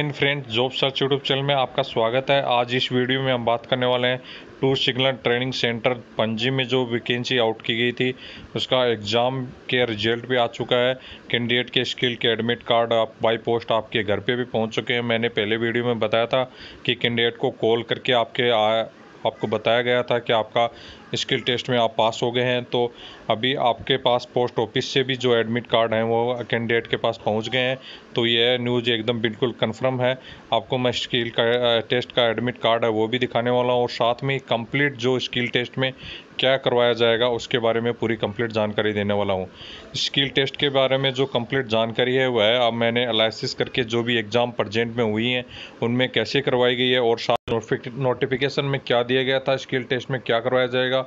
इन friend job search YouTube channel में आपका स्वागत है आज इस वीडियो में हम बात करने वाले हैं टूर सिग्नल ट्रेनिंग सेंटर पंजी में जो वैकेंसी आउट की गई थी उसका एग्ज़ाम के रिजल्ट भी आ चुका है कैंडिडेट के स्किल के एडमिट कार्ड आप बाई पोस्ट आपके घर पे भी पहुंच चुके हैं मैंने पहले वीडियो में बताया था कि कैंडिडेट को कॉल करके आपके आ, आपको बताया गया था कि आपका स्किल टेस्ट में आप पास हो गए हैं तो अभी आपके पास पोस्ट ऑफिस से भी जो एडमिट कार्ड हैं वो कैंडिडेट के पास पहुंच गए हैं तो ये न्यूज़ एकदम बिल्कुल कंफर्म है आपको मैं स्किल का टेस्ट का एडमिट कार्ड है वो भी दिखाने वाला हूँ और साथ में कंप्लीट जो स्किल टेस्ट में क्या करवाया जाएगा उसके बारे में पूरी कंप्लीट जानकारी देने वाला हूँ स्किल टेस्ट के बारे में जो कंप्लीट जानकारी है वह है अब मैंने अलाइसिस करके जो भी एग्ज़ाम प्रजेंट में हुई हैं उनमें कैसे करवाई गई है और साथ नोटिफिकेशन में क्या दिया गया था स्किल टेस्ट में क्या करवाया जाएगा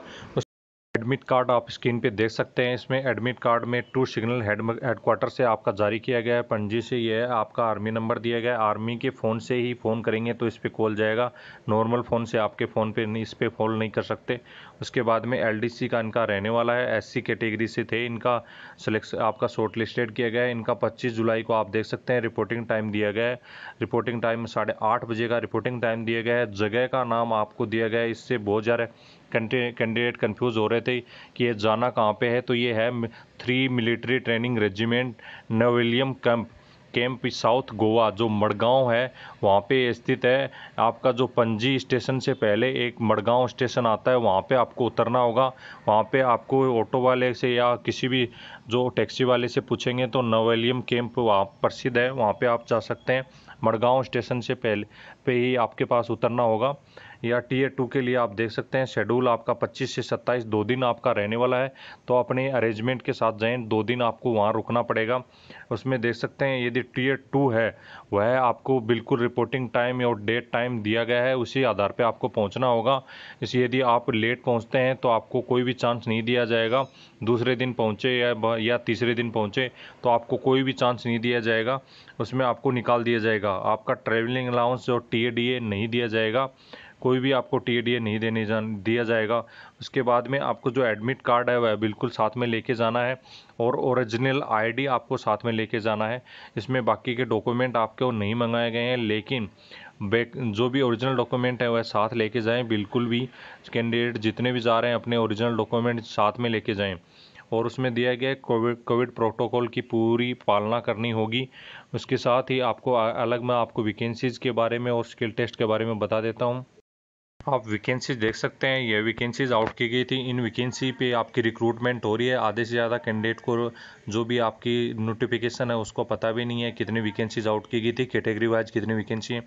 एडमिट कार्ड आप स्क्रीन पे देख सकते हैं इसमें एडमिट कार्ड में टू सिग्नल हेड हेडक्वार्टर से आपका जारी किया गया है पणजी से ये है आपका आर्मी नंबर दिया गया है आर्मी के फ़ोन से ही फ़ोन करेंगे तो इस पर कॉल जाएगा नॉर्मल फ़ोन से आपके फ़ोन पे इस पर कॉल नहीं कर सकते उसके बाद में एल का इनका रहने वाला है एस कैटेगरी से थे इनका सिलेक्शन आपका शॉर्ट लिस्टेड किया गया है इनका पच्चीस जुलाई को आप देख सकते हैं रिपोर्टिंग टाइम दिया गया है रिपोर्टिंग टाइम साढ़े आठ बजे का रिपोर्टिंग टाइम दिया गया है जगह का नाम आपको दिया गया है इससे बहुत ज़्यादा कैंडिडेट कंफ्यूज हो रहे थे कि ये जाना कहाँ पे है तो ये है थ्री मिलिट्री ट्रेनिंग रेजिमेंट नवेलियम कैंप कैंप साउथ गोवा जो मड़गांव है वहाँ पे स्थित है आपका जो पंजी स्टेशन से पहले एक मड़गांव स्टेशन आता है वहाँ पे आपको उतरना होगा वहाँ पे आपको ऑटो वाले से या किसी भी जो टैक्सी वाले से पूछेंगे तो नवेलियम कैंप वहाँ प्रसिद्ध है वहाँ पे आप जा सकते हैं मड़गांव स्टेशन से पहले पे ही आपके पास उतरना होगा या ए टू के लिए आप देख सकते हैं शेड्यूल आपका 25 से 27 दो दिन आपका रहने वाला है तो अपने अरेंजमेंट के साथ जाएं दो दिन आपको वहाँ रुकना पड़ेगा उसमें देख सकते हैं यदि ए टू है वह आपको बिल्कुल रिपोर्टिंग टाइम और डेट टाइम दिया गया है उसी आधार पर आपको पहुँचना होगा इस यदि आप लेट पहुँचते हैं तो आपको कोई भी चांस नहीं दिया जाएगा दूसरे दिन पहुँचे या, या तीसरे दिन पहुँचे तो आपको कोई भी चांस नहीं दिया जाएगा उसमें आपको निकाल दिया जाएगा आपका ट्रैवलिंग अलाउंस और टी नहीं दिया जाएगा कोई भी आपको टी नहीं देने जा दिया जाएगा उसके बाद में आपको जो एडमिट कार्ड है वह बिल्कुल साथ में लेके जाना है और ओरिजिनल आईडी आपको साथ में लेके जाना है इसमें बाकी के डॉक्यूमेंट आपके नहीं मंगाए गए हैं लेकिन बैक जो भी ओरिजिनल डॉक्यूमेंट है वह साथ लेके जाएं बिल्कुल भी कैंडिडेट जितने भी जा रहे हैं अपने ओरिजिनल डॉक्यूमेंट साथ में लेके जाएँ और उसमें दिया गया कोविड कोविड प्रोटोकॉल की पूरी पालना करनी होगी उसके साथ ही आपको अलग मैं आपको वैकेंसीज़ के बारे में और स्किल टेस्ट के बारे में बता देता हूँ आप वैकेंसीज देख सकते हैं ये वैकेंसीज आउट की गई थी इन वैकेंसी पे आपकी रिक्रूटमेंट हो रही है आधे से ज़्यादा कैंडिडेट को जो भी आपकी नोटिफिकेशन है उसको पता भी नहीं है कितनी वैकेंसीज आउट की गई थी कैटेगरी वाइज कितनी वैकेंसी है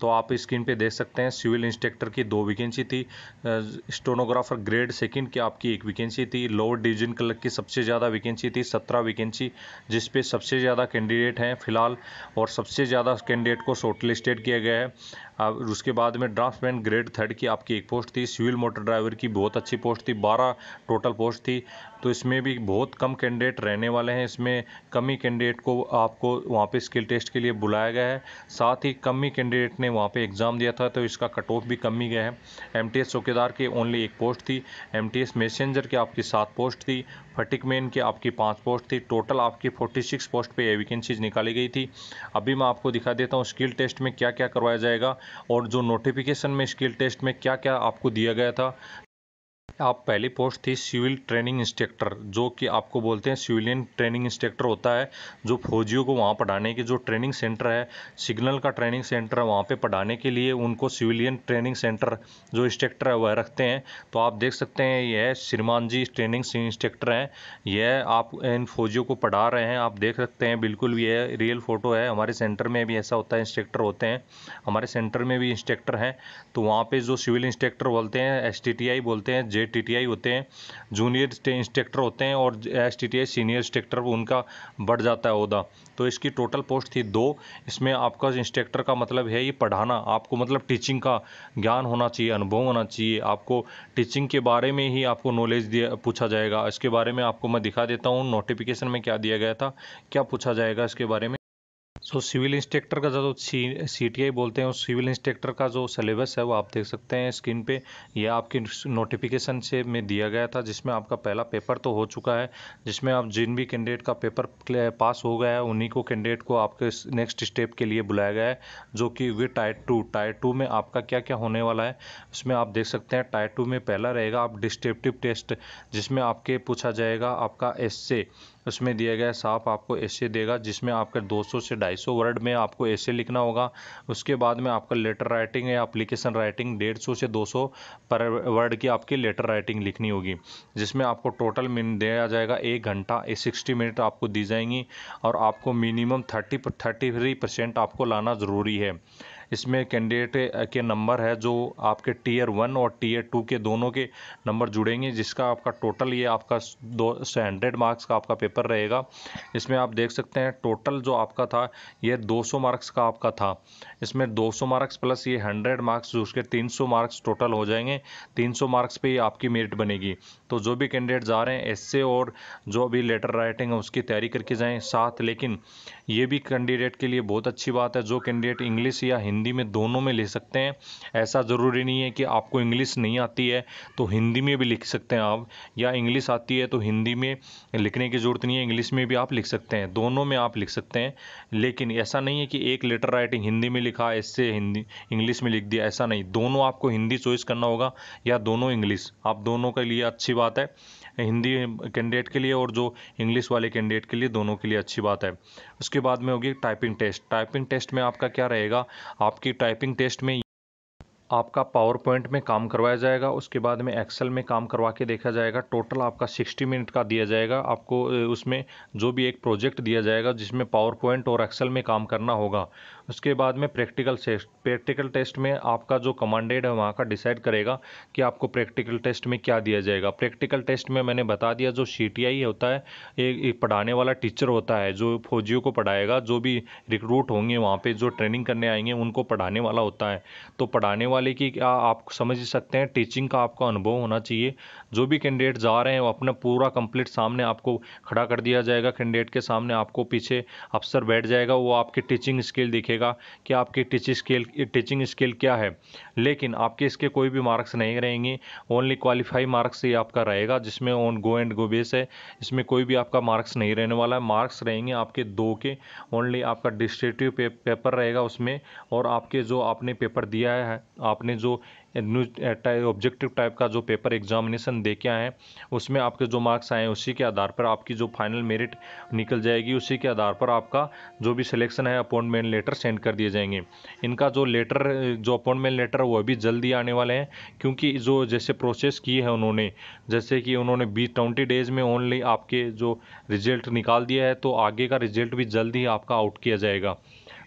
तो आप स्क्रीन पे देख सकते हैं सिविल इंस्ट्रक्टर की दो वैकेंसी थी स्टोनोग्राफर ग्रेड सेकेंड की आपकी एक वैकेंसी थी लोअर डिवीजन क्लर्क की सबसे ज़्यादा वैकेंसी थी सत्रह वैकेंसी जिसपे सबसे ज़्यादा कैंडिडेट हैं फिलहाल और सबसे ज़्यादा कैंडिडेट को शॉर्टलिस्टेड किया गया है अब उसके बाद में ड्राफ्टमैन ग्रेड थर्ड की आपकी एक पोस्ट थी सिविल मोटर ड्राइवर की बहुत अच्छी पोस्ट थी बारह टोटल पोस्ट थी तो इसमें भी बहुत कम कैंडिडेट रहने वाले हैं इसमें कम ही कैंडिडेट को आपको वहाँ पे स्किल टेस्ट के लिए बुलाया गया है साथ ही कम ही कैंडिडेट ने वहाँ पे एग्ज़ाम दिया था तो इसका कट ऑफ भी कम ही गया है एम चौकीदार की ओनली एक पोस्ट थी एम मैसेंजर की आपकी सात पोस्ट थी फटिक मेन की आपकी पाँच पोस्ट थी टोटल आपकी फोर्टी सिक्स पोस्ट पे ये वैकेंसीज निकाली गई थी अभी मैं आपको दिखा देता हूँ स्किल टेस्ट में क्या क्या करवाया जाएगा और जो नोटिफिकेशन में स्किल टेस्ट में क्या क्या आपको दिया गया था आप पहली पोस्ट थी सिविल ट्रेनिंग इंस्ट्रक्टर जो कि आपको बोलते हैं सिविलियन ट्रेनिंग इंस्ट्रक्टर होता है जो फौजियों को वहाँ पढ़ाने की जो ट्रेनिंग सेंटर है सिग्नल का ट्रेनिंग सेंटर है वहाँ पे पढ़ाने के लिए उनको सिविलियन ट्रेनिंग सेंटर जो इंस्ट्रक्टर है वह रखते हैं तो आप देख सकते हैं यह श्रीमान जी ट्रेनिंग इंस्ट्रक्टर हैं यह आप इन फौजियों को पढ़ा रहे हैं आप देख सकते हैं बिल्कुल यह रियल फ़ोटो है हमारे सेंटर में भी ऐसा होता है इंस्ट्रक्टर होते हैं हमारे सेंटर में भी इंस्ट्रक्टर हैं तो वहाँ पर जो सिविल इंस्ट्रक्टर बोलते हैं एस बोलते हैं जे होते हैं जूनियर इंस्ट्रक्टर होते हैं और एस टी सीनियर इंस्ट्रक्टर उनका बढ़ जाता है अहदा तो इसकी टोटल पोस्ट थी दो इसमें आपका इंस्ट्रक्टर का मतलब है ये पढ़ाना आपको मतलब टीचिंग का ज्ञान होना चाहिए अनुभव होना चाहिए आपको टीचिंग के बारे में ही आपको नॉलेज दिया पूछा जाएगा इसके बारे में आपको मैं दिखा देता हूँ नोटिफिकेशन में क्या दिया गया था क्या पूछा जाएगा इसके बारे में सो सिविल इंस्ट्रक्टर का जो सी सी टी आई बोलते हैं उस सिविल इंस्ट्रक्टर का जो सिलेबस है वो आप देख सकते हैं स्क्रीन पे यह आपकी नोटिफिकेशन से में दिया गया था जिसमें आपका पहला पेपर तो हो चुका है जिसमें आप जिन भी कैंडिडेट का पेपर पास हो गया है उन्हीं को कैंडिडेट को आपके नेक्स्ट स्टेप के लिए बुलाया गया है जो कि वे टायर टू टायर टू में आपका क्या क्या होने वाला है उसमें आप देख सकते हैं टायर टू में पहला रहेगा आप डिस्ट्रिप्टिव टेस्ट जिसमें आपके पूछा जाएगा आपका एस उसमें दिया गया साफ आपको ऐसे देगा जिसमें आपके 200 से 250 वर्ड में आपको ऐसे लिखना होगा उसके बाद में आपका लेटर राइटिंग या अप्लीकेशन राइटिंग 150 से 200 पर वर्ड की आपकी लेटर राइटिंग लिखनी होगी जिसमें आपको टोटल मिनट दिया जाएगा एक घंटा सिक्सटी मिनट आपको दी जाएंगी और आपको मिनिमम थर्टी थर्टी परसेंट आपको लाना ज़रूरी है इसमें कैंडिडेट के नंबर है जो आपके टीयर वन और टीयर टू के दोनों के नंबर जुड़ेंगे जिसका आपका टोटल ये आपका दो हंड्रेड मार्क्स का आपका पेपर रहेगा इसमें आप देख सकते हैं टोटल जो आपका था ये 200 मार्क्स का आपका था इसमें 200 मार्क्स प्लस ये 100 मार्क्स उसके 300 मार्क्स टोटल हो जाएंगे 300 मार्क्स पे आपकी मेरिट बनेगी तो जो भी कैंडिडेट जा रहे हैं ऐसे और जो भी लेटर राइटिंग है उसकी तैयारी करके जाएँ साथ लेकिन ये भी कैंडिडेट के लिए बहुत अच्छी बात है जो कैंडिडेट इंग्लिश या हिंदी में दोनों में ले सकते हैं ऐसा ज़रूरी नहीं है कि आपको इंग्लिश नहीं आती है तो हिंदी में भी लिख सकते हैं आप या इंग्लिश आती है तो हिंदी में लिखने की ज़रूरत नहीं है इंग्लिश में भी आप लिख सकते हैं दोनों में आप लिख सकते हैं लेकिन ऐसा नहीं है कि एक लेटर राइटिंग हिंदी में लिखा इससे हिंदी इंग्लिश में लिख दिया ऐसा नहीं दोनों आपको हिंदी चॉइस करना होगा या दोनों इंग्लिश आप दोनों के लिए अच्छी बात है हिंदी कैंडिडेट के लिए और जो इंग्लिश वाले कैंडिडेट के लिए दोनों के लिए अच्छी बात है उसके बाद में होगी टाइपिंग टेस्ट टाइपिंग टेस्ट में आपका क्या रहेगा आपकी टाइपिंग टेस्ट में आपका पावर पॉइंट में काम करवाया जाएगा उसके बाद में एक्सेल में काम करवा के देखा जाएगा टोटल आपका 60 मिनट का दिया जाएगा आपको उसमें जो भी एक प्रोजेक्ट दिया जाएगा जिसमें पावर पॉइंट और एक्सेल में काम करना होगा उसके बाद में प्रैक्टिकल टेस्ट प्रैक्टिकल टेस्ट में आपका जो कमांडेड है वहाँ का डिसाइड करेगा कि आपको प्रैक्टिकल टेस्ट में क्या दिया जाएगा प्रैक्टिकल टेस्ट में मैंने बता दिया जो सी होता है एक पढ़ाने वाला टीचर होता है जो फौजियों को पढ़ाएगा जो भी रिक्रूट होंगे वहाँ पर जो ट्रेनिंग करने आएंगे उनको पढ़ाने वाला होता है तो पढ़ाने वाले की क्या आप समझ सकते हैं टीचिंग का आपका अनुभव होना चाहिए जो भी कैंडिडेट जा रहे हैं वो अपना पूरा कंप्लीट सामने आपको खड़ा कर दिया जाएगा कैंडिडेट के सामने आपको पीछे अफसर बैठ जाएगा वो आपकी टीचिंग स्किल दिखेगा करेगा कि आपकी टीचिंग स्किल टीचिंग स्किल क्या है लेकिन आपके इसके कोई भी मार्क्स नहीं रहेंगे ओनली क्वालिफाई मार्क्स ही आपका रहेगा जिसमें on go and go base है इसमें कोई भी आपका मार्क्स नहीं रहने वाला है मार्क्स रहेंगे आपके दो के ओनली आपका डिस्ट्रेटिव पेपर रहेगा उसमें और आपके जो आपने पेपर दिया है आपने जो ऑब्जेक्टिव टाइप का जो पेपर एग्जामिनेशन दे के आए हैं उसमें आपके जो मार्क्स आए हैं उसी के आधार पर आपकी जो फाइनल मेरिट निकल जाएगी उसी के आधार पर आपका जो भी सिलेक्शन है अपॉइंटमेंट लेटर सेंड कर दिए जाएंगे इनका जो लेटर जो अपॉइंटमेंट लेटर वो अभी जल्दी आने वाले हैं क्योंकि जो जैसे प्रोसेस किए हैं उन्होंने जैसे कि उन्होंने बी ट्वेंटी डेज में ओनली आपके जो रिजल्ट निकाल दिया है तो आगे का रिजल्ट भी जल्द ही आपका आउट किया जाएगा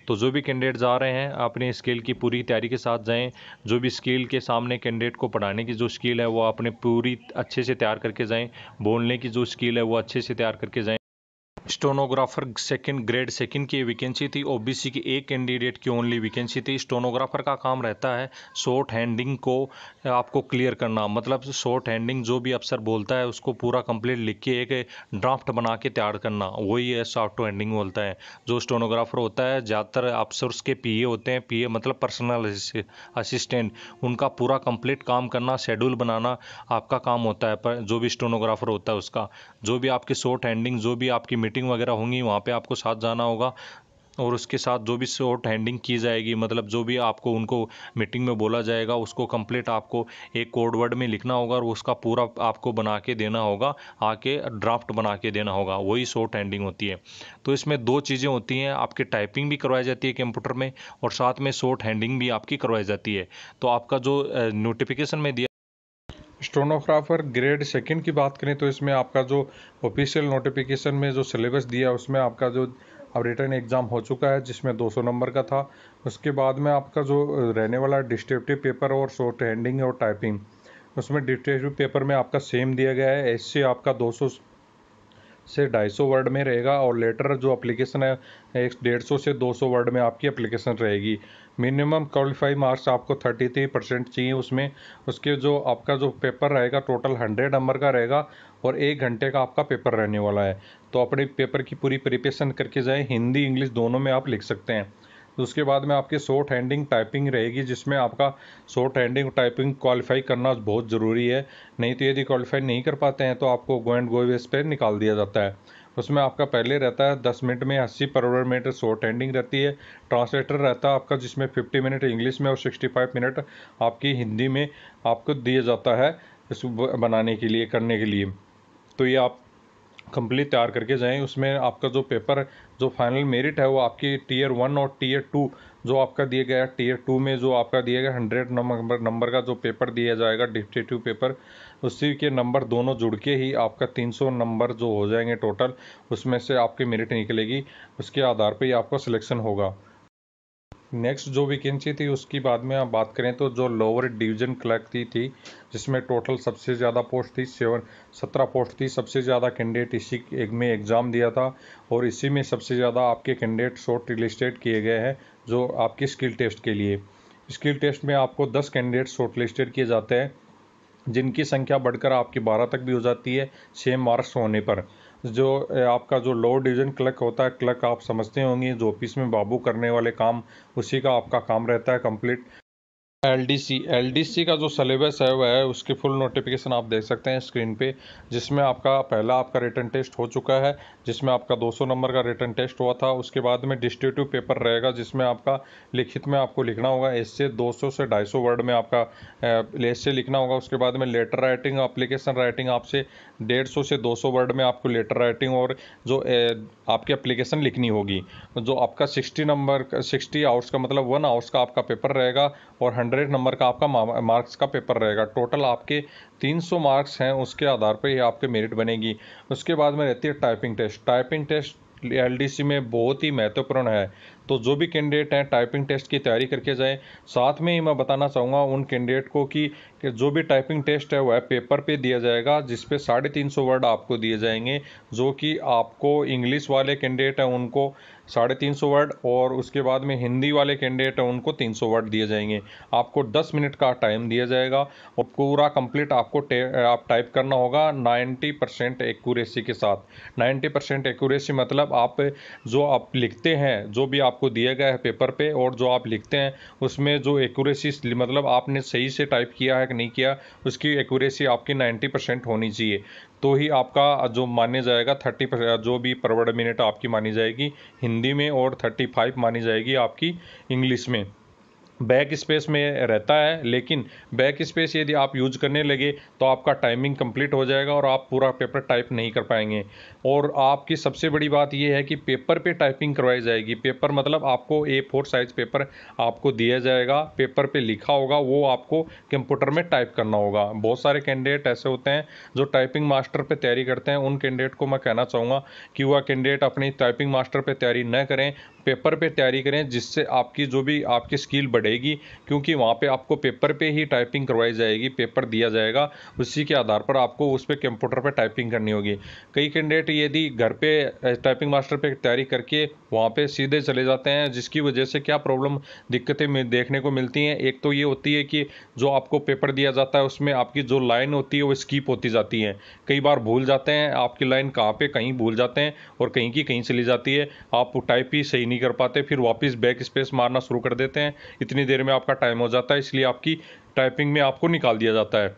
तो जो भी कैंडिडेट जा रहे हैं अपने स्किल की पूरी तैयारी के साथ जाएँ जो भी स्किल के सामने कैंडिडेट को पढ़ाने की जो स्किल है वो अपने पूरी अच्छे से तैयार करके जाएँ बोलने की जो स्किल है वो अच्छे से तैयार करके जाएँ स्टोनोग्राफर सेकंड ग्रेड सेकंड की वैकेंसी थी ओबीसी की एक कैंडिडेट की ओनली वैकेंसी थी स्टोनोग्राफर का काम रहता है शॉर्ट हैंडिंग को आपको क्लियर करना मतलब शॉर्ट हैंडिंग जो भी अफसर बोलता है उसको पूरा कंप्लीट लिख के एक ड्राफ्ट बना के तैयार करना वही है सॉफ्ट हैंडिंग बोलता है जो स्टोनोग्राफर होता है ज़्यादातर अफसर उसके पी होते हैं पी मतलब पर्सनल असिस्टेंट उनका पूरा कम्प्लीट काम करना शेड्यूल बनाना आपका काम होता है पर जो भी स्टोनोग्राफर होता है उसका जो भी आपके शॉर्ट हैंडिंग जो भी आपकी मीटिंग वगैरह होंगी वहाँ पर आपको साथ जाना होगा और उसके साथ जो भी शॉर्ट हैंडिंग की जाएगी मतलब जो भी आपको उनको मीटिंग में बोला जाएगा उसको कंप्लीट आपको एक कोड वर्ड में लिखना होगा और उसका पूरा आपको बना के देना होगा आके ड्राफ्ट बना के देना होगा वही शॉर्ट हैंडिंग होती है तो इसमें दो चीज़ें होती हैं आपकी टाइपिंग भी करवाई जाती है कंप्यूटर में और साथ में शॉर्ट हैंडिंग भी आपकी करवाई जाती है तो आपका जो नोटिफिकेशन में दिया स्टोनोग्राफर ग्रेड सेकंड की बात करें तो इसमें आपका जो ऑफिशियल नोटिफिकेशन में जो सिलेबस दिया है उसमें आपका जो अब रिटर्न एग्ज़ाम हो चुका है जिसमें 200 नंबर का था उसके बाद में आपका जो रहने वाला डिस्क्रिप्टिव पेपर और शॉर्ट हैंडिंग और टाइपिंग उसमें डिस्क्रिप्टिव पेपर में आपका सेम दिया गया है एस आपका सौ से सौ वर्ड में रहेगा और लेटर जो अप्लीकेशन है एक डेढ़ से सौ वर्ड में आपकी अप्लीकेशन रहेगी मिनिमम क्वालिफाई मार्क्स आपको थर्टी थ्री परसेंट चाहिए उसमें उसके जो आपका जो पेपर रहेगा टोटल हंड्रेड नंबर का रहेगा और एक घंटे का आपका पेपर रहने वाला है तो अपने पेपर की पूरी प्रिपरेशन करके जाए हिंदी इंग्लिश दोनों में आप लिख सकते हैं उसके बाद में आपकी शॉर्ट हैंडिंग टाइपिंग रहेगी जिसमें आपका शॉर्ट हैंडिंग टाइपिंग क्वालिफाई करना बहुत ज़रूरी है नहीं तो यदि क्वालिफाई नहीं कर पाते हैं तो आपको गो एंड पर निकाल दिया जाता है उसमें आपका पहले रहता है दस मिनट में अस्सी पर मीटर शॉर्ट एंडिंग रहती है ट्रांसलेटर रहता है आपका जिसमें फिफ्टी मिनट इंग्लिश में और सिक्सटी फाइव मिनट आपकी हिंदी में आपको दिया जाता है इस बनाने के लिए करने के लिए तो ये आप कंप्लीट तैयार करके जाएं उसमें आपका जो पेपर जो फाइनल मेरिट है वो आपकी टीयर वन और टीयर टू जो आपका दिया गया टीयर टू में जो आपका दिया गया हंड्रेड नंबर नंबर का जो पेपर दिया जाएगा डिस्टेटिव पेपर उसी के नंबर दोनों जुड़ के ही आपका 300 नंबर जो हो जाएंगे टोटल उसमें से आपकी मेरिट निकलेगी उसके आधार पर ही आपका सिलेक्शन होगा नेक्स्ट जो वैकेंसी थी उसकी बाद में आप बात करें तो जो लोअर डिवीजन क्लर्क थी, थी जिसमें टोटल सबसे ज़्यादा पोस्ट थी सेवन सत्रह पोस्ट थी सबसे ज़्यादा कैंडिडेट इसी एक में एग्ज़ाम दिया था और इसी में सबसे ज़्यादा आपके कैंडिडेट शॉर्ट लिस्टेड किए गए हैं जो आपकी स्किल टेस्ट के लिए स्किल टेस्ट में आपको दस कैंडिडेट शॉर्ट लिस्टेड किए जाते हैं जिनकी संख्या बढ़कर आपकी बारह तक भी हो जाती है छः मार्क्स होने पर जो आपका जो लोअर डिवीजन क्लर्क होता है क्लर्क आप समझते होंगे जो ऑफिस में बाबू करने वाले काम उसी का आपका काम रहता है कंप्लीट एलडीसी एलडीसी का जो सिलेबस है वह है उसकी फुल नोटिफिकेशन आप देख सकते हैं स्क्रीन पे जिसमें आपका पहला आपका रिटर्न टेस्ट हो चुका है जिसमें आपका 200 नंबर का रिटर्न टेस्ट हुआ था उसके बाद में डिस्ट्रिक्टिव पेपर रहेगा जिसमें आपका लिखित में आपको लिखना होगा ऐसे 200 से 250 वर्ड में आपका ऐसे लिखना होगा उसके बाद में लेटर राइटिंग अप्लीकेशन राइटिंग आपसे डेढ़ से दो वर्ड में आपको लेटर राइटिंग और जो आपकी अप्लीकेशन लिखनी होगी जो आपका सिक्सटी नंबर सिक्सटी आवर्स का मतलब वन आवर्स का आपका पेपर रहेगा और हंड्रेड नंबर का आपका मार्क्स का पेपर रहेगा टोटल आपके तीन सौ मार्क्स हैं उसके आधार पर ही आपके मेरिट बनेगी उसके बाद में रहती है typing test typing test LDC में बहुत ही महत्वपूर्ण है तो जो भी कैंडिडेट हैं टाइपिंग टेस्ट की तैयारी करके जाएं साथ में ही मैं बताना चाहूँगा उन कैंडिडेट को कि जो भी टाइपिंग टेस्ट है वह पेपर पे दिया जाएगा जिसपे साढ़े तीन सौ वर्ड आपको दिए जाएंगे जो कि आपको इंग्लिश वाले कैंडिडेट हैं उनको साढ़े तीन सौ वर्ड और उसके बाद में हिंदी वाले कैंडिडेट हैं उनको तीन सौ वर्ड दिए जाएंगे आपको दस मिनट का टाइम दिया जाएगा और पूरा कंप्लीट आपको आप टाइप करना होगा नाइन्टी परसेंट एक्यूरेसी के साथ नाइन्टी परसेंट एक्यूरेसी मतलब आप जो आप लिखते हैं जो भी आपको दिया गया है पेपर पे और जो आप लिखते हैं उसमें जो एक्यूरेसी मतलब आपने सही से टाइप किया है कि नहीं किया उसकी एक्यूरेसी आपकी नाइन्टी परसेंट होनी चाहिए तो ही आपका जो माने जाएगा थर्टी जो भी पर वर्ड मिनट आपकी मानी जाएगी हिंदी में और थर्टी फाइव मानी जाएगी आपकी इंग्लिश में बैक स्पेस में रहता है लेकिन बैक स्पेस यदि आप यूज करने लगे तो आपका टाइमिंग कंप्लीट हो जाएगा और आप पूरा पेपर टाइप नहीं कर पाएंगे और आपकी सबसे बड़ी बात यह है कि पेपर पे टाइपिंग करवाई जाएगी पेपर मतलब आपको ए फोर साइज पेपर आपको दिया जाएगा पेपर पे लिखा होगा वो आपको कंप्यूटर में टाइप करना होगा बहुत सारे कैंडिडेट ऐसे होते हैं जो टाइपिंग मास्टर पर तैयारी करते हैं उन कैंडिडेट को मैं कहना चाहूँगा कि वह कैंडिडेट अपनी टाइपिंग मास्टर पर तैयारी न करें पेपर पर तैयारी करें जिससे आपकी जो भी आपकी स्किल बढ़ पड़ेगी क्योंकि वहाँ पे आपको पेपर पे ही टाइपिंग करवाई जाएगी पेपर दिया जाएगा उसी के आधार पर आपको उस पर कंप्यूटर पर टाइपिंग करनी होगी कई कैंडिडेट यदि घर पे टाइपिंग मास्टर पे तैयारी करके वहाँ पे सीधे चले जाते हैं जिसकी वजह से क्या प्रॉब्लम दिक्कतें देखने को मिलती हैं एक तो ये होती है कि जो आपको पेपर दिया जाता है उसमें आपकी जो लाइन होती है वो स्कीप होती जाती है कई बार भूल जाते हैं आपकी लाइन कहाँ पे कहीं भूल जाते हैं और कहीं की कहीं चली जाती है आप टाइप ही सही नहीं कर पाते फिर वापस बैक स्पेस मारना शुरू कर देते हैं इतनी इतनी देर में आपका टाइम हो जाता है इसलिए आपकी टाइपिंग में आपको निकाल दिया जाता है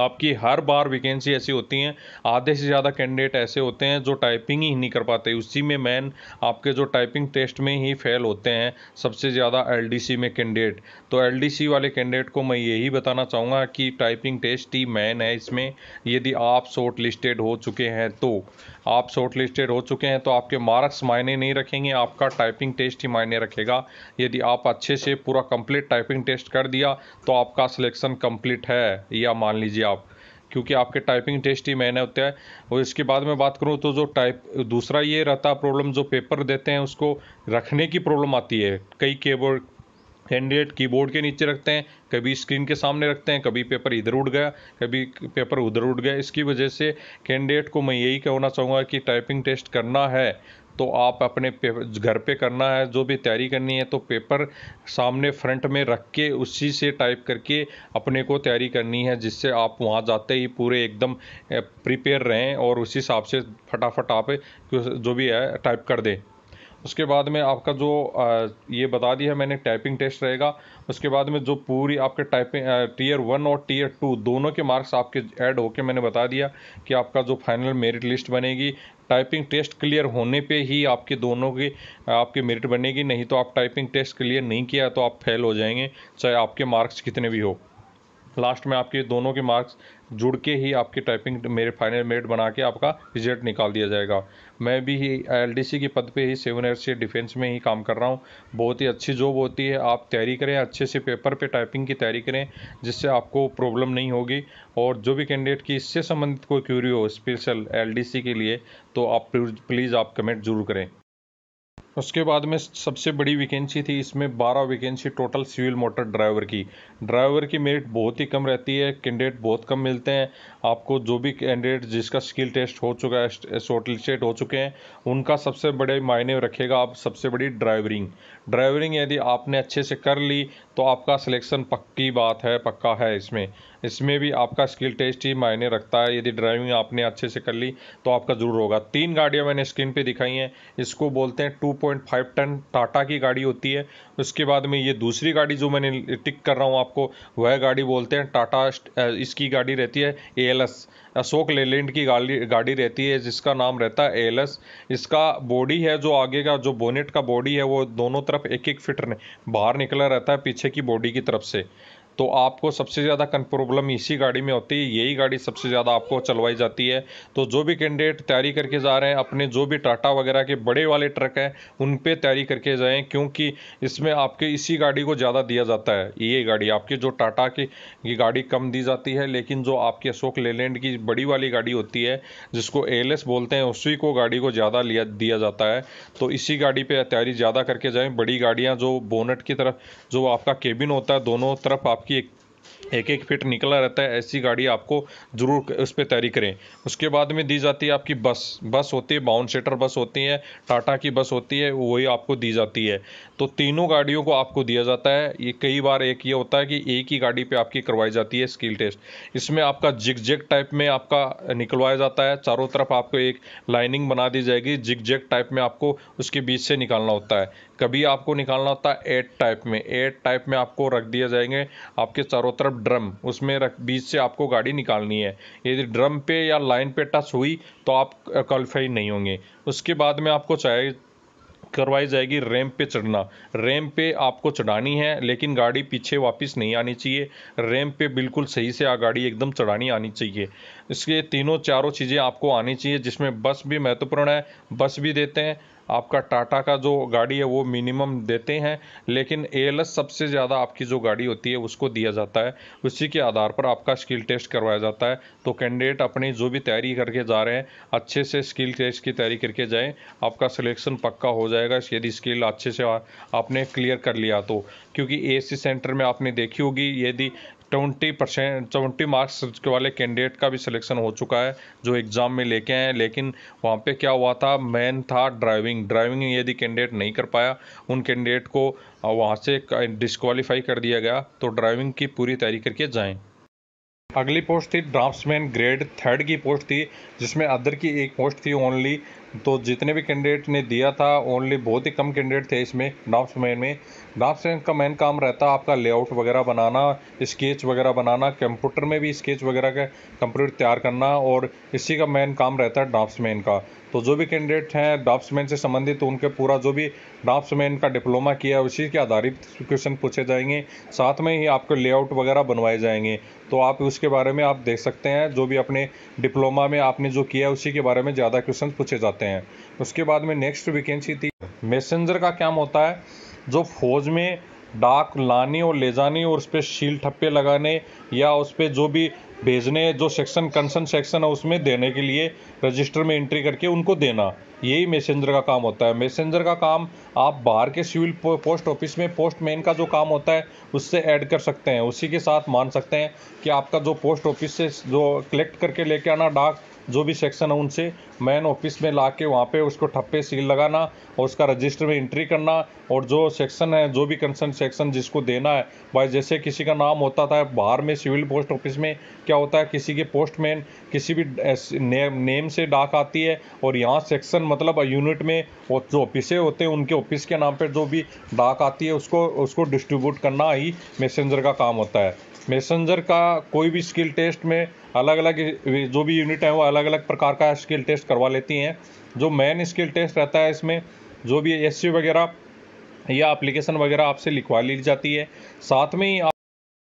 आपकी हर बार वैकेंसी ऐसी होती हैं आधे से ज़्यादा कैंडिडेट ऐसे होते हैं जो टाइपिंग ही नहीं कर पाते उसी में मैन आपके जो टाइपिंग टेस्ट में ही फेल होते हैं सबसे ज़्यादा एलडीसी में कैंडिडेट तो एलडीसी वाले कैंडिडेट को मैं यही बताना चाहूँगा कि टाइपिंग टेस्ट ही मैन है इसमें यदि आप शॉर्ट लिस्टेड हो चुके हैं तो आप शॉर्ट लिस्टेड हो चुके हैं तो आपके मार्क्स मायने नहीं रखेंगे आपका टाइपिंग टेस्ट ही मायने रखेगा यदि आप अच्छे से पूरा कम्प्लीट टाइपिंग टेस्ट कर दिया तो आपका सिलेक्शन कम्प्लीट है या मान लीजिए कीजिए आप क्योंकि आपके टाइपिंग टेस्ट ही मैंने होता है और इसके बाद मैं बात करूँ तो जो टाइप दूसरा ये रहता प्रॉब्लम जो पेपर देते हैं उसको रखने की प्रॉब्लम आती है कई कीबोर्ड कैंडिडेट कीबोर्ड के नीचे रखते हैं कभी स्क्रीन के सामने रखते हैं कभी पेपर इधर उड़ गया कभी पेपर उधर उड़ गया इसकी वजह से कैंडिडेट को मैं यही कहना चाहूँगा कि टाइपिंग टेस्ट करना है तो आप अपने घर पे करना है जो भी तैयारी करनी है तो पेपर सामने फ्रंट में रख के उसी से टाइप करके अपने को तैयारी करनी है जिससे आप वहाँ जाते ही पूरे एकदम प्रिपेयर रहें और उसी हिसाब से फटाफट आप जो भी है टाइप कर दें उसके बाद में आपका जो ये बता दिया मैंने टाइपिंग टेस्ट रहेगा उसके बाद में जो पूरी आपके टाइपिंग टीयर वन और टीयर टू दोनों के मार्क्स आपके ऐड होके मैंने बता दिया कि आपका जो फाइनल मेरिट लिस्ट बनेगी टाइपिंग टेस्ट क्लियर होने पे ही आपके दोनों की आपकी मेरिट बनेगी नहीं तो आप टाइपिंग टेस्ट क्लियर नहीं किया तो आप फेल हो जाएंगे चाहे आपके मार्क्स कितने भी हो लास्ट में आपके दोनों के मार्क्स जुड़ के ही आपकी टाइपिंग मेरे फाइनल मेरिट बना के आपका रिजल्ट निकाल दिया जाएगा मैं भी ही एल के पद पे ही सेवन एयर से डिफेंस में ही काम कर रहा हूँ बहुत ही अच्छी जॉब होती है आप तैयारी करें अच्छे से पेपर पे टाइपिंग की तैयारी करें जिससे आपको प्रॉब्लम नहीं होगी और जो भी कैंडिडेट की इससे संबंधित कोई क्यूरी हो स्पेशल एल के लिए तो आप प्लीज़ आप कमेंट जरूर करें उसके बाद में सबसे बड़ी वैकेंसी थी इसमें 12 vacancy total civil motor driver की ड्राइवर की मेरिट बहुत ही कम रहती है कैंडिडेट बहुत कम मिलते हैं आपको जो भी कैंडिडेट जिसका स्किल टेस्ट हो चुका है शॉर्टलिस्टेड हो चुके हैं उनका सबसे बड़े मायने रखेगा आप सबसे बड़ी ड्राइवरिंग ड्राइविंग यदि आपने अच्छे से कर ली तो आपका सिलेक्शन पक्की बात है पक्का है इसमें इसमें भी आपका स्किल टेस्ट ही मायने रखता है यदि ड्राइविंग आपने अच्छे से कर ली तो आपका ज़रूर होगा तीन गाड़ियाँ मैंने स्क्रीन पे दिखाई हैं इसको बोलते हैं 2.5 टन टाटा की गाड़ी होती है उसके बाद में ये दूसरी गाड़ी जो मैंने टिक कर रहा हूँ आपको वह गाड़ी बोलते हैं टाटा इसकी गाड़ी रहती है ए अशोक लेलैंड की गाड़ी गाड़ी रहती है जिसका नाम रहता है ए इसका बॉडी है जो आगे का जो बोनेट का बॉडी है वो दोनों तरफ एक एक फिट बाहर निकला रहता है पीछे की बॉडी की तरफ से तो आपको सबसे ज़्यादा प्रॉब्लम इसी गाड़ी में होती है यही गाड़ी सबसे ज़्यादा आपको चलवाई जाती है तो जो भी कैंडिडेट तैयारी करके जा रहे हैं अपने जो भी टाटा वगैरह के बड़े वाले ट्रक हैं उन पर तैयारी करके जाएँ क्योंकि इसमें आपके इसी गाड़ी को ज़्यादा दिया जाता है ये गाड़ी आपके जो टाटा की गाड़ी कम दी जाती है लेकिन जो आपके अशोक लेलैंड की बड़ी वाली गाड़ी होती है जिसको एल बोलते हैं उसी को गाड़ी को ज़्यादा लिया दिया जाता है तो इसी गाड़ी पर तैयारी ज़्यादा करके जाएँ बड़ी गाड़ियाँ जो बोनट की तरफ जो आपका केबिन होता है दोनों तरफ आप आपकी एक एक एक फिट निकला रहता है ऐसी गाड़ी आपको ज़रूर उस पर तैयारी करें उसके बाद में दी जाती है आपकी बस बस होती है बाउंड सेटर बस होती है टाटा की बस होती है वही आपको दी जाती है तो तीनों गाड़ियों को आपको दिया जाता है ये कई बार एक ये होता है कि एक ही गाड़ी पे आपकी करवाई जाती है स्किल टेस्ट इसमें आपका जिग जेग टाइप में आपका निकलवाया जाता है चारों तरफ आपको एक लाइनिंग बना दी जाएगी जिग जेक टाइप में आपको उसके बीच से निकालना होता है कभी आपको निकालना होता है एट टाइप में एट टाइप में आपको रख दिया जाएंगे आपके चारों तरफ ड्रम उसमें रख बीच से आपको गाड़ी निकालनी है यदि ड्रम पे या लाइन पे टच हुई तो आप क्वालिफाई नहीं होंगे उसके बाद में आपको चाहे करवाई जाएगी रैम पे चढ़ना रैम पे आपको चढ़ानी है लेकिन गाड़ी पीछे वापस नहीं आनी चाहिए रैम पे बिल्कुल सही से आ गाड़ी एकदम चढ़ानी आनी चाहिए इसके तीनों चारों चीज़ें आपको आनी चाहिए जिसमें बस भी महत्वपूर्ण है बस भी देते हैं आपका टाटा का जो गाड़ी है वो मिनिमम देते हैं लेकिन ए सबसे ज़्यादा आपकी जो गाड़ी होती है उसको दिया जाता है उसी के आधार पर आपका स्किल टेस्ट करवाया जाता है तो कैंडिडेट अपनी जो भी तैयारी करके जा रहे हैं अच्छे से स्किल टेस्ट की तैयारी करके जाएँ आपका सिलेक्शन पक्का हो जाएगा यदि स्किल अच्छे से आपने क्लियर कर लिया तो क्योंकि ए सेंटर में आपने देखी होगी यदि ट्वेंटी परसेंट ट्वेंटी मार्क्स वाले कैंडिडेट का भी सिलेक्शन हो चुका है जो एग्ज़ाम में लेके आए लेकिन वहाँ पे क्या हुआ था मेन था ड्राइविंग ड्राइविंग यदि कैंडिडेट नहीं कर पाया उन कैंडिडेट को वहाँ से डिस्कवालीफाई कर दिया गया तो ड्राइविंग की पूरी तैयारी करके जाएँ अगली पोस्ट थी ड्राफ्ट्समैन ग्रेड थर्ड की पोस्ट थी जिसमें अदर की एक पोस्ट थी ओनली तो जितने भी कैंडिडेट ने दिया था ओनली बहुत ही कम कैंडिडेट थे इसमें मैन में मैन का मेन काम रहता है आपका लेआउट वगैरह बनाना स्केच वगैरह बनाना कंप्यूटर में भी स्केच वगैरह का कंप्यूटर तैयार करना और इसी का मेन काम रहता है मैन का तो जो भी कैंडिडेट हैं मैन से संबंधित तो उनके पूरा जो भी ड्राफ्ट्समैन का डिप्लोमा किया है उसी के आधारित क्वेश्चन पूछे जाएंगे साथ में ही आपको लेआउट वगैरह बनवाए जाएंगे तो आप उसके बारे में आप देख सकते हैं जो भी अपने डिप्लोमा में आपने जो किया है उसी के बारे में ज़्यादा क्वेश्चन पूछे जाते हैं करते हैं उसके बाद में नेक्स्ट वैकेंसी थी मैसेंजर का काम होता है जो फौज में डाक लाने और ले जाने और उस पर शील ठप्पे लगाने या उस पर जो भी भेजने जो सेक्शन कंसर्न सेक्शन है उसमें देने के लिए रजिस्टर में एंट्री करके उनको देना यही मैसेंजर का काम होता है मैसेंजर का काम आप बाहर के सिविल पोस्ट ऑफिस में पोस्टमैन का जो काम होता है उससे ऐड कर सकते हैं उसी के साथ मान सकते हैं कि आपका जो पोस्ट ऑफिस से जो कलेक्ट करके लेके आना डाक जो भी सेक्शन है उनसे मैन ऑफिस में ला के वहाँ पर उसको ठप्पे सील लगाना और उसका रजिस्टर में एंट्री करना और जो सेक्शन है जो भी कंसर्न सेक्शन जिसको देना है भाई जैसे किसी का नाम होता था बाहर में सिविल पोस्ट ऑफिस में क्या होता है किसी के पोस्टमैन किसी भी ने, नेम से डाक आती है और यहाँ सेक्शन मतलब यूनिट में जो ऑफिसे होते हैं उनके ऑफिस के नाम पर जो भी डाक आती है उसको उसको डिस्ट्रीब्यूट करना ही मैसेंजर का काम होता है मैसेंजर का कोई भी स्किल टेस्ट में अलग अलग जो भी यूनिट है वो अलग अलग प्रकार का स्किल टेस्ट करवा लेती हैं जो मेन स्किल टेस्ट रहता है इसमें जो भी एस वगैरह या अप्लीकेशन वगैरह आपसे लिखवा ली जाती है साथ में ही आप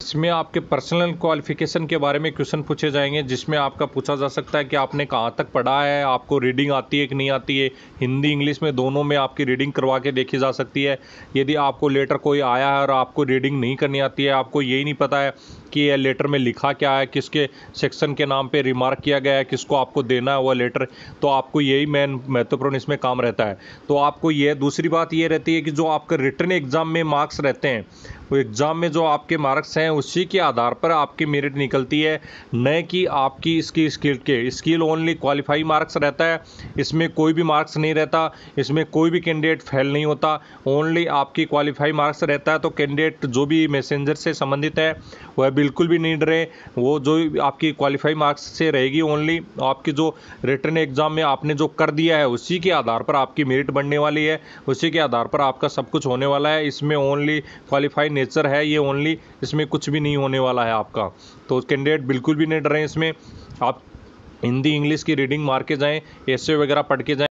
इसमें आपके पर्सनल क्वालिफिकेशन के बारे में क्वेश्चन पूछे जाएंगे जिसमें आपका पूछा जा सकता है कि आपने कहाँ तक पढ़ा है आपको रीडिंग आती है कि नहीं आती है हिंदी इंग्लिश में दोनों में आपकी रीडिंग करवा के देखी जा सकती है यदि आपको लेटर कोई आया है और आपको रीडिंग नहीं करनी आती है आपको यही नहीं पता है कि यह लेटर में लिखा क्या है किसके सेक्शन के नाम पे रिमार्क किया गया है किसको आपको देना है वह लेटर तो आपको यही मेन महत्वपूर्ण इसमें काम रहता है तो आपको यह दूसरी बात ये रहती है कि जो आपके रिटर्न एग्ज़ाम में मार्क्स रहते हैं वो एग्ज़ाम में जो आपके मार्क्स हैं उसी के आधार पर आपकी मेरिट निकलती है न कि आपकी इसकी स्किल के स्किल ओनली क्वालिफाई मार्क्स रहता है इसमें कोई भी मार्क्स नहीं रहता इसमें कोई भी कैंडिडेट फेल नहीं होता ओनली आपकी क्वालिफाई मार्क्स रहता है तो कैंडिडेट जो भी मैसेंजर से संबंधित है वह बिल्कुल भी नहीं डरे वो जो आपकी क्वालिफाई मार्क्स से रहेगी ओनली आपकी जो रिटर्न एग्ज़ाम में आपने जो कर दिया है उसी के आधार पर आपकी मेरिट बढ़ने वाली है उसी के आधार पर आपका सब कुछ होने वाला है इसमें ओनली क्वालिफाई नेचर है ये ओनली इसमें कुछ भी नहीं होने वाला है आपका तो कैंडिडेट बिल्कुल भी नहीं डरे इसमें आप हिंदी इंग्लिश की रीडिंग मार के जाएँ ऐसे वगैरह पढ़ के जाएँ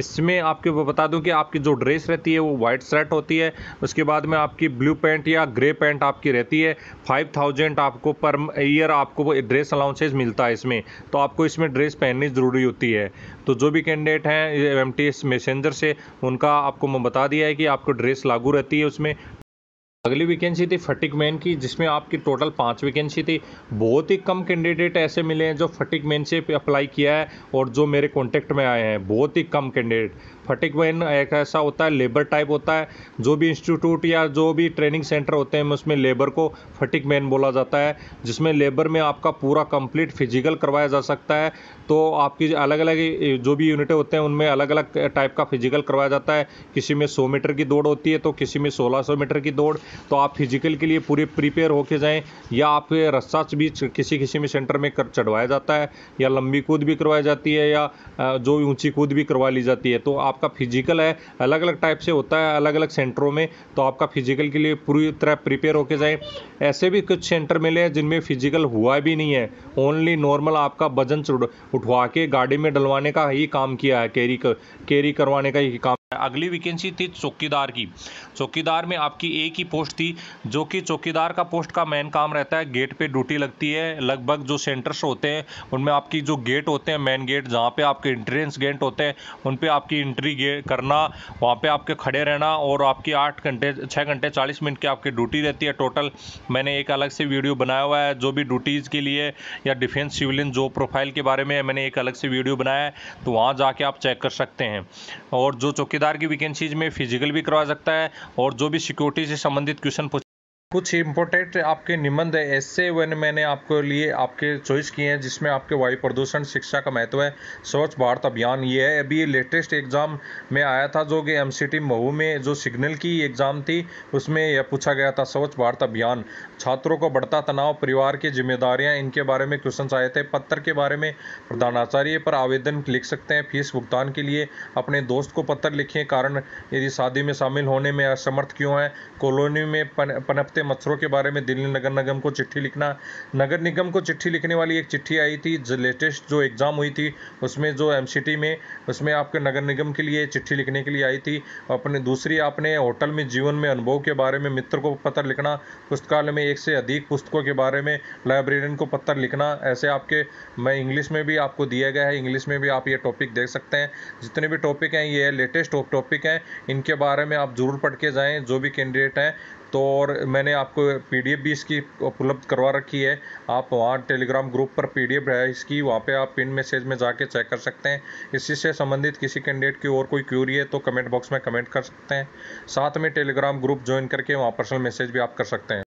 इसमें आपके वो बता दूं कि आपकी जो ड्रेस रहती है वो वाइट शर्ट होती है उसके बाद में आपकी ब्लू पैंट या ग्रे पैंट आपकी रहती है फाइव थाउजेंड आपको पर ईयर आपको वो ड्रेस अलाउंसेज मिलता है इसमें तो आपको इसमें ड्रेस पहननी ज़रूरी होती है तो जो भी कैंडिडेट हैं एम टी मैसेंजर से उनका आपको मैं बता दिया है कि आपको ड्रेस लागू रहती है उसमें अगली वैकेंसी थी फटिक मैन की जिसमें आपकी टोटल पाँच वैकेंसी थी बहुत ही कम कैंडिडेट ऐसे मिले हैं जो फटिक मैन से अप्लाई किया है और जो मेरे कॉन्टैक्ट में आए हैं बहुत ही कम कैंडिडेट फटिक वैन एक ऐसा होता है लेबर टाइप होता है जो भी इंस्टीट्यूट या जो भी ट्रेनिंग सेंटर होते हैं उसमें लेबर को फटिक मैन बोला जाता है जिसमें लेबर में आपका पूरा कंप्लीट फिजिकल करवाया जा सकता है तो आपकी अलग अलग जो भी यूनिटें होते हैं उनमें अलग अलग टाइप का फिजिकल करवाया जाता है किसी में सौ मीटर की दौड़ होती है तो किसी में सोलह सौ मीटर की दौड़ तो आप फिजिकल के लिए पूरे प्रिपेयर होके जाएँ या आप रस्सा भी किसी किसी में सेंटर में कर चढ़वाया जाता है या लंबी कूद भी करवाई जाती है या जो ऊँची कूद भी करवा ली जाती है तो आप आपका फिजिकल है अलग अलग टाइप से होता है अलग अलग सेंटरों में तो आपका फिजिकल के लिए पूरी तरह प्रिपेयर होके जाए ऐसे भी कुछ सेंटर मिले हैं जिनमें फिजिकल हुआ भी नहीं है ओनली नॉर्मल आपका वजन उठवा के गाड़ी में डलवाने का ही काम किया है कैरी कर, कैरी करवाने का ही काम अगली वैकेंसी थी चौकीदार की चौकीदार में आपकी एक ही पोस्ट थी जो कि चौकीदार का पोस्ट का मेन काम रहता है गेट पे ड्यूटी लगती है लगभग जो सेंटर्स होते हैं उनमें आपकी जो गेट होते हैं मेन गेट जहाँ पे आपके इंट्रेंस गेट होते हैं उन पे आपकी एंट्री करना वहाँ पे आपके खड़े रहना और आपकी आठ घंटे छः घंटे चालीस मिनट की आपकी ड्यूटी रहती है टोटल मैंने एक अलग से वीडियो बनाया हुआ है जो भी ड्यूटीज़ के लिए या डिफेंस सिविलियन जॉब प्रोफाइल के बारे में मैंने एक अलग से वीडियो बनाया है तो वहाँ जाके आप चेक कर सकते हैं और जो चौकी चौकीदार की वैकेंसीज में फिजिकल भी करवा सकता है और जो भी सिक्योरिटी से संबंधित क्वेश्चन कुछ इम्पोर्टेंट आपके निबंध है ऐसे वन मैंने आपके लिए आपके चॉइस किए हैं जिसमें आपके वायु प्रदूषण शिक्षा का महत्व है स्वच्छ भारत अभियान ये है अभी लेटेस्ट एग्ज़ाम में आया था जो कि एम सी टी मऊ में जो सिग्नल की एग्ज़ाम थी उसमें यह पूछा गया था स्वच्छ भारत अभियान छात्रों को बढ़ता तनाव परिवार की जिम्मेदारियाँ इनके बारे में क्वेश्चन आए थे पत्र के बारे में प्रधानाचार्य पर आवेदन लिख सकते हैं फीस भुगतान के लिए अपने दोस्त को पत्र लिखें कारण यदि शादी में शामिल होने में असमर्थ क्यों है कॉलोनी में पनप लगते मच्छरों के बारे में दिल्ली नगर निगम को चिट्ठी लिखना नगर निगम को चिट्ठी लिखने वाली एक चिट्ठी आई थी लेटेस्ट जो एग्ज़ाम हुई थी उसमें जो एम में उसमें आपके नगर निगम के लिए चिट्ठी लिखने के लिए आई थी अपने दूसरी आपने होटल में जीवन में अनुभव के बारे में मित्र को पत्र लिखना पुस्तकालय में एक से अधिक पुस्तकों के बारे में लाइब्रेरियन को पत्र लिखना ऐसे आपके मैं इंग्लिश में भी आपको दिया गया है इंग्लिश में भी आप ये टॉपिक देख सकते हैं जितने भी टॉपिक हैं ये लेटेस्ट टॉपिक हैं इनके बारे में आप ज़रूर पढ़ के जाएं जो भी कैंडिडेट हैं तो और मैंने आपको पीडीएफ भी इसकी उपलब्ध करवा रखी है आप वहाँ टेलीग्राम ग्रुप पर पीडीएफ है इसकी वहाँ पे आप पिन मैसेज में जाके चेक कर सकते हैं इसी से संबंधित किसी कैंडिडेट की और कोई क्यूरी है तो कमेंट बॉक्स में कमेंट कर सकते हैं साथ में टेलीग्राम ग्रुप ज्वाइन करके वहाँ पर्सनल मैसेज भी आप कर सकते हैं